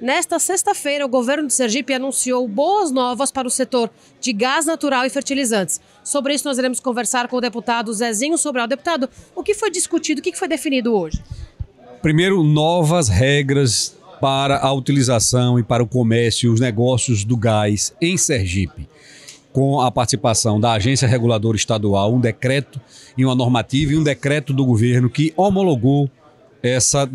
Nesta sexta-feira, o governo de Sergipe anunciou boas novas para o setor de gás natural e fertilizantes. Sobre isso, nós iremos conversar com o deputado Zezinho Sobral. Deputado, o que foi discutido, o que foi definido hoje? Primeiro, novas regras para a utilização e para o comércio e os negócios do gás em Sergipe com a participação da Agência Reguladora Estadual, um decreto e uma normativa e um decreto do governo que homologou essa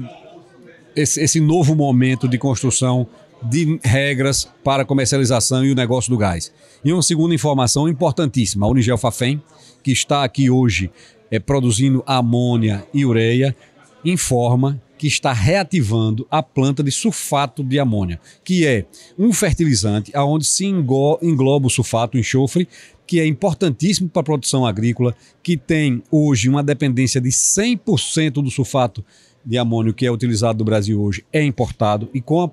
esse, esse novo momento de construção de regras para comercialização e o negócio do gás. E uma segunda informação importantíssima, a Unigel Fafem, que está aqui hoje é, produzindo amônia e ureia, informa que está reativando a planta de sulfato de amônia, que é um fertilizante aonde se engloba o sulfato, o enxofre, que é importantíssimo para a produção agrícola, que tem hoje uma dependência de 100% do sulfato de amônio que é utilizado no Brasil hoje é importado e com a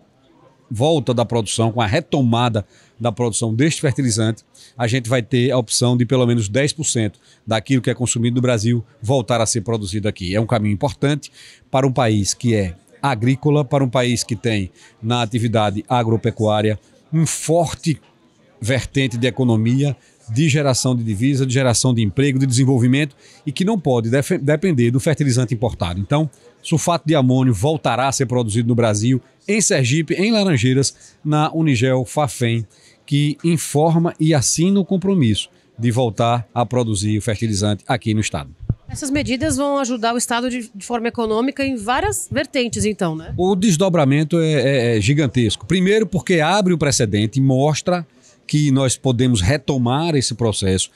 volta da produção, com a retomada da produção deste fertilizante, a gente vai ter a opção de pelo menos 10% daquilo que é consumido no Brasil voltar a ser produzido aqui. É um caminho importante para um país que é agrícola, para um país que tem na atividade agropecuária um forte vertente de economia de geração de divisa, de geração de emprego, de desenvolvimento e que não pode depender do fertilizante importado. Então, sulfato de amônio voltará a ser produzido no Brasil, em Sergipe, em Laranjeiras, na Unigel Fafem, que informa e assina o compromisso de voltar a produzir o fertilizante aqui no estado. Essas medidas vão ajudar o Estado de, de, forma econômica em várias vertentes, então, né? O desdobramento é, é, é, gigantesco. Primeiro, porque abre o precedente e mostra que nós podemos retomar esse processo,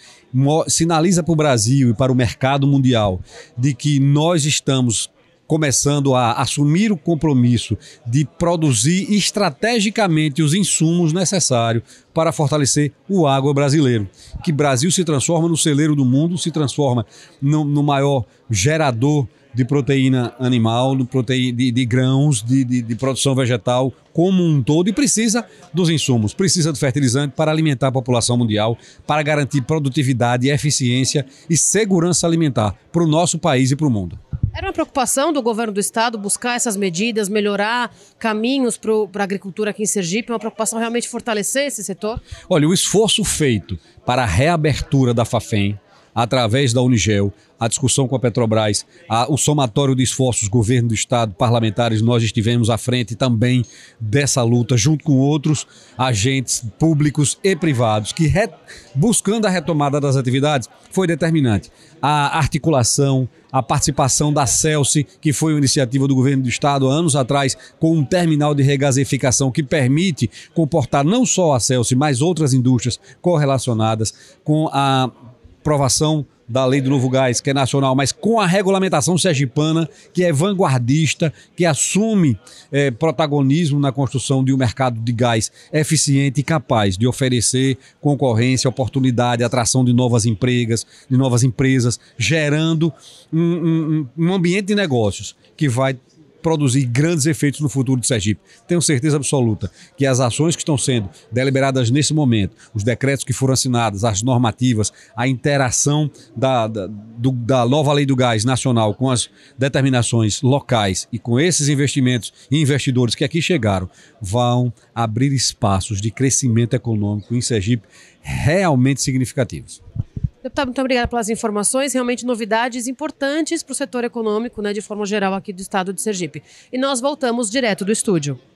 sinaliza para o Brasil e para o mercado mundial de que nós estamos começando a assumir o compromisso de produzir estrategicamente os insumos necessários para fortalecer o agro brasileiro. Que Brasil se transforma no celeiro do mundo, se transforma no, no maior gerador de proteína animal, de, proteína, de, de grãos, de, de, de, produção vegetal como um todo e precisa dos insumos, precisa do fertilizante para alimentar a população mundial, para garantir produtividade, eficiência e segurança alimentar para o nosso país e para o mundo. Era uma preocupação do governo do estado buscar essas medidas, melhorar caminhos para a agricultura aqui em Sergipe? É uma preocupação realmente fortalecer esse setor? Olha, o esforço feito para a reabertura da FAFEM, através da Unigel, a discussão com a Petrobras, a, o somatório de esforços governo do Estado, parlamentares, nós estivemos à frente também dessa luta, junto com outros agentes públicos e privados, que re, buscando a retomada das atividades foi determinante. A articulação, a participação da Celse, que foi uma iniciativa do governo do Estado há anos atrás, com um terminal de regasificação que permite comportar não só a Celse, mas outras indústrias correlacionadas com a aprovação da lei do novo gás, que é nacional, mas com a regulamentação sergipana, que é vanguardista, que assume é, protagonismo na construção de um mercado de gás eficiente e capaz de oferecer concorrência, oportunidade, atração de novas empregas, de novas empresas, gerando um, um, um ambiente de negócios que vai produzir grandes efeitos no futuro de Sergipe. Tenho certeza absoluta que as ações que estão sendo deliberadas nesse momento, os decretos que foram assinados, as normativas, a interação da, da, do, da nova lei do gás nacional com as determinações locais e com esses investimentos e investidores que aqui chegaram, vão abrir espaços de crescimento econômico em Sergipe realmente significativos. Deputado, muito obrigada pelas informações, realmente novidades importantes para o setor econômico, né, de forma geral, aqui do estado de Sergipe. E nós voltamos direto do estúdio.